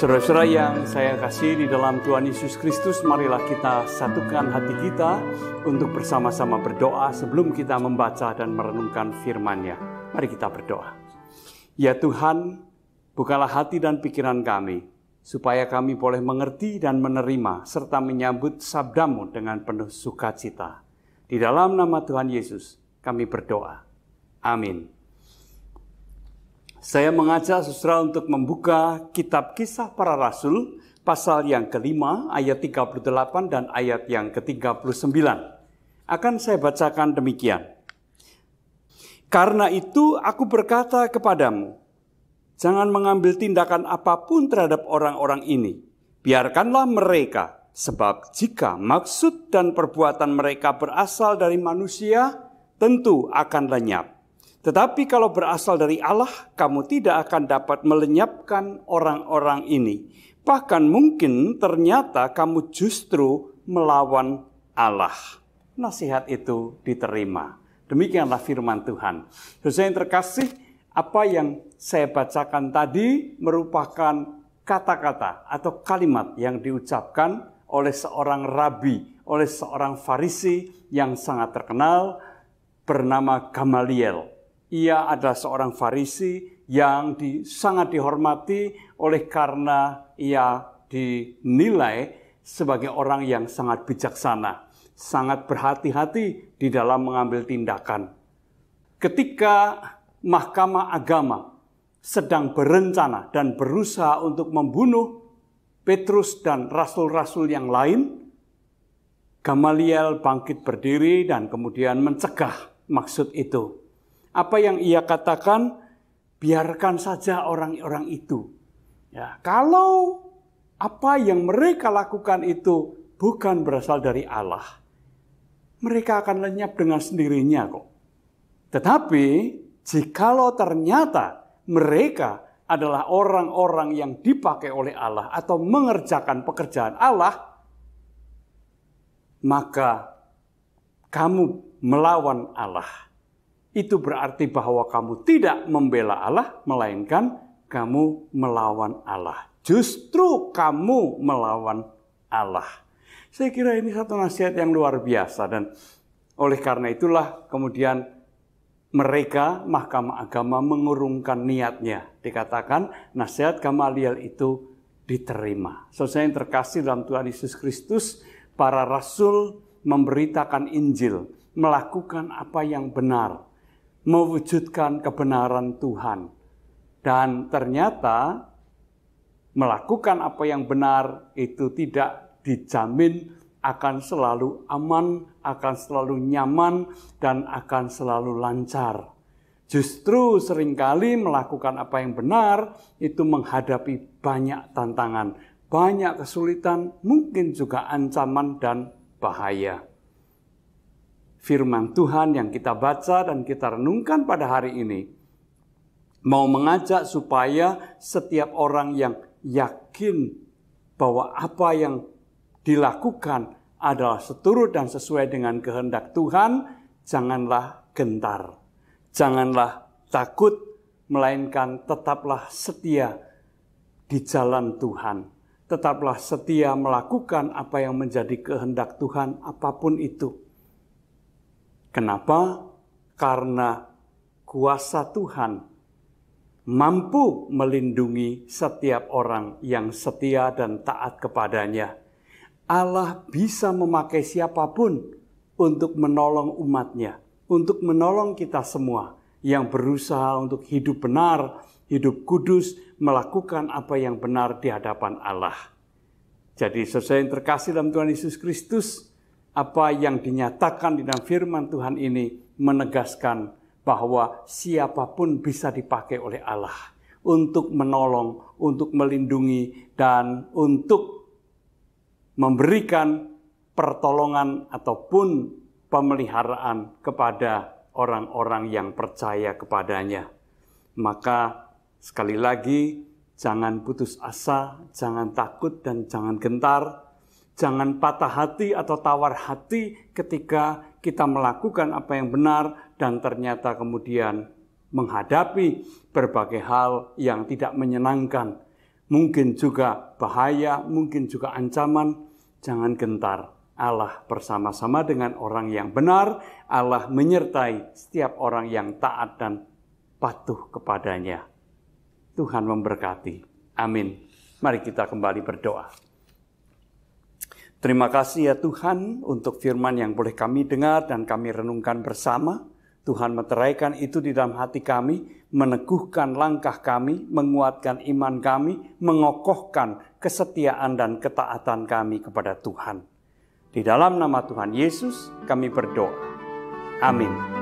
Saudara-saudara yang saya kasih di dalam Tuhan Yesus Kristus, marilah kita satukan hati kita untuk bersama-sama berdoa sebelum kita membaca dan merenungkan firman-Nya. Mari kita berdoa. Ya Tuhan, bukalah hati dan pikiran kami, supaya kami boleh mengerti dan menerima serta menyambut sabdamu dengan penuh sukacita. Di dalam nama Tuhan Yesus, kami berdoa. Amin. Saya mengajak saudara untuk membuka kitab kisah para rasul pasal yang kelima ayat 38 dan ayat yang ke-39. Akan saya bacakan demikian. Karena itu aku berkata kepadamu, jangan mengambil tindakan apapun terhadap orang-orang ini. Biarkanlah mereka, sebab jika maksud dan perbuatan mereka berasal dari manusia, tentu akan lenyap tetapi kalau berasal dari Allah, kamu tidak akan dapat melenyapkan orang-orang ini. Bahkan mungkin ternyata kamu justru melawan Allah. Nasihat itu diterima. Demikianlah firman Tuhan. Saudara yang terkasih, apa yang saya bacakan tadi merupakan kata-kata atau kalimat yang diucapkan oleh seorang rabi, oleh seorang farisi yang sangat terkenal bernama Gamaliel ia adalah seorang Farisi yang di, sangat dihormati oleh karena ia dinilai sebagai orang yang sangat bijaksana, sangat berhati-hati di dalam mengambil tindakan. Ketika Mahkamah Agama sedang berencana dan berusaha untuk membunuh Petrus dan rasul-rasul yang lain, Gamaliel bangkit berdiri dan kemudian mencegah maksud itu apa yang ia katakan, biarkan saja orang-orang itu. Ya, kalau apa yang mereka lakukan itu bukan berasal dari Allah, mereka akan lenyap dengan sendirinya kok. Tetapi jikalau ternyata mereka adalah orang-orang yang dipakai oleh Allah atau mengerjakan pekerjaan Allah, maka kamu melawan Allah itu berarti bahwa kamu tidak membela Allah, melainkan kamu melawan Allah. Justru kamu melawan Allah. Saya kira ini satu nasihat yang luar biasa dan oleh karena itulah kemudian mereka Mahkamah Agama mengurungkan niatnya. Dikatakan nasihat Gamaliel itu diterima. Saudara yang terkasih dalam Tuhan Yesus Kristus, para rasul memberitakan Injil, melakukan apa yang benar, mewujudkan kebenaran Tuhan. Dan ternyata melakukan apa yang benar itu tidak dijamin akan selalu aman, akan selalu nyaman, dan akan selalu lancar. Justru seringkali melakukan apa yang benar itu menghadapi banyak tantangan, banyak kesulitan, mungkin juga ancaman dan bahaya firman Tuhan yang kita baca dan kita renungkan pada hari ini mau mengajak supaya setiap orang yang yakin bahwa apa yang dilakukan adalah seturut dan sesuai dengan kehendak Tuhan, janganlah gentar, janganlah takut, melainkan tetaplah setia di jalan Tuhan. Tetaplah setia melakukan apa yang menjadi kehendak Tuhan, apapun itu Kenapa? Karena kuasa Tuhan mampu melindungi setiap orang yang setia dan taat kepadanya. Allah bisa memakai siapapun untuk menolong umatnya, untuk menolong kita semua yang berusaha untuk hidup benar, hidup kudus, melakukan apa yang benar di hadapan Allah. Jadi sesuai yang terkasih dalam Tuhan Yesus Kristus, apa yang dinyatakan di dalam firman Tuhan ini menegaskan bahwa siapapun bisa dipakai oleh Allah untuk menolong, untuk melindungi, dan untuk memberikan pertolongan ataupun pemeliharaan kepada orang-orang yang percaya kepadanya. Maka, sekali lagi, jangan putus asa, jangan takut, dan jangan gentar Jangan patah hati atau tawar hati ketika kita melakukan apa yang benar dan ternyata kemudian menghadapi berbagai hal yang tidak menyenangkan. Mungkin juga bahaya, mungkin juga ancaman. Jangan gentar. Allah bersama-sama dengan orang yang benar, Allah menyertai setiap orang yang taat dan patuh kepadanya. Tuhan memberkati. Amin. Mari kita kembali berdoa. Terima kasih ya Tuhan untuk firman yang boleh kami dengar dan kami renungkan bersama. Tuhan meteraikan itu di dalam hati kami, meneguhkan langkah kami, menguatkan iman kami, mengokohkan kesetiaan dan ketaatan kami kepada Tuhan. Di dalam nama Tuhan Yesus kami berdoa. Amin.